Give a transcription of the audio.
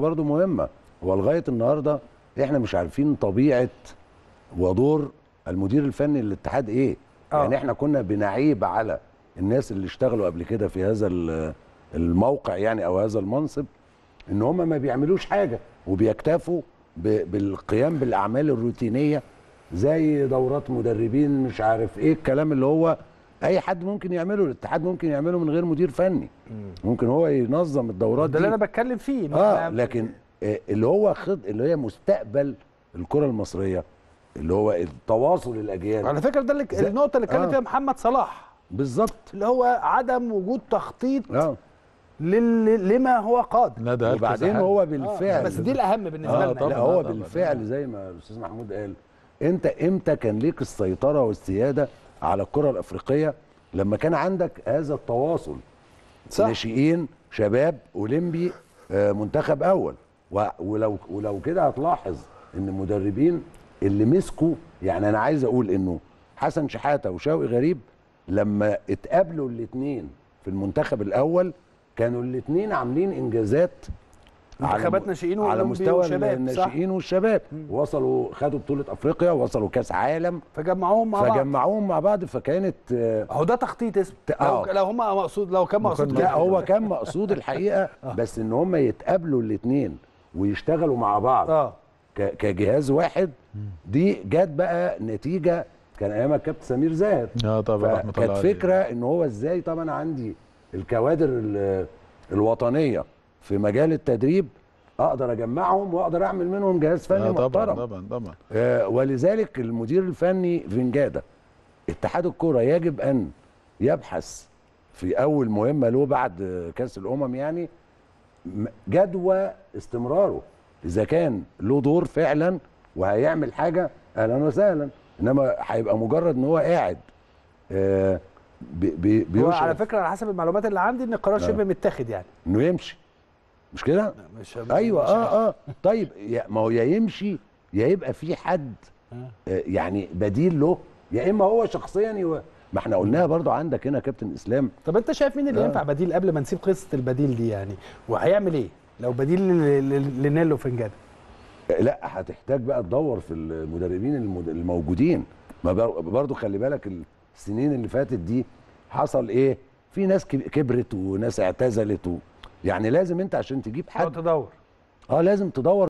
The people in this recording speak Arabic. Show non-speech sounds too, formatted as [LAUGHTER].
برضه مهمه هو لغايه النهارده احنا مش عارفين طبيعه ودور المدير الفني للاتحاد ايه أوه. يعني احنا كنا بنعيب على الناس اللي اشتغلوا قبل كده في هذا الموقع يعني او هذا المنصب ان هم ما بيعملوش حاجه وبيكتفوا بالقيام بالاعمال الروتينيه زي دورات مدربين مش عارف ايه الكلام اللي هو اي حد ممكن يعمله الاتحاد ممكن يعمله من غير مدير فني ممكن هو ينظم الدورات ده اللي انا بتكلم فيه اه لكن آه، اللي هو خط اللي هي مستقبل الكره المصريه اللي هو التواصل الاجيال على فكره ده اللي النقطه اللي اتكلم آه. فيها محمد صلاح بالظبط اللي هو عدم وجود تخطيط آه. لل... لما هو قادم لا ده وبعدين هو آه، بالفعل آه. بس دي الاهم بالنسبه آه لنا لا هو آه، بالفعل زي ما الاستاذ محمود قال انت امتى كان ليك السيطره والسياده على الكره الافريقيه لما كان عندك هذا التواصل صح. ناشئين شباب اولمبي آه، منتخب اول ولو ولو كده هتلاحظ ان المدربين اللي مسكوا يعني انا عايز اقول انه حسن شحاته وشوقي غريب لما اتقابلوا الاثنين في المنتخب الاول كانوا الاثنين عاملين انجازات منتخبات ناشئين على مستوى الناشئين والشباب وصلوا خدوا بطوله افريقيا وصلوا كاس عالم فجمعوهم مع بعض فجمعوهم مع بعض فكانت آه، هو ده تخطيط اسم لو, آه. لو هم مقصود لو كان مقصود لا هو كان مقصود الحقيقه [LAUGHS] آه. بس ان هم يتقابلوا الاثنين ويشتغلوا مع بعض آه. كجهاز واحد دي جت بقى نتيجه كان ايامها الكابتن سمير زاهر اه طبعا كانت فكره ان هو ازاي طبعا عندي الكوادر الوطنيه في مجال التدريب اقدر اجمعهم واقدر اعمل منهم جهاز فني آه محترم طبعا طبعا طبعا آه ولذلك المدير الفني فنجاده اتحاد الكره يجب ان يبحث في اول مهمه له بعد كاس الامم يعني جدوى استمراره اذا كان له دور فعلا وهيعمل حاجه اهلا وسهلا انما هيبقى مجرد ان هو قاعد آه بي بيشرف على فكره على حسب المعلومات اللي عندي ان القرار نعم. شبه متاخد يعني انه يمشي مش كده؟ مش ايوه مش اه اه طيب ما هو يا يمشي يا يبقى في حد آه. آه، يعني بديل له يا اما هو شخصيا يو... ما احنا قلناها برضو عندك هنا كابتن اسلام طب انت شايف مين اللي آه. ينفع بديل قبل ما نسيب قصه البديل دي يعني وهيعمل ايه لو بديل لنيلو فنجان آه، لا هتحتاج بقى تدور في المدربين الموجودين ما برضو خلي بالك السنين اللي فاتت دي حصل ايه في ناس كبرت وناس اعتزلت و... يعني لازم انت عشان تجيب حد اه، تدور اه لازم تدور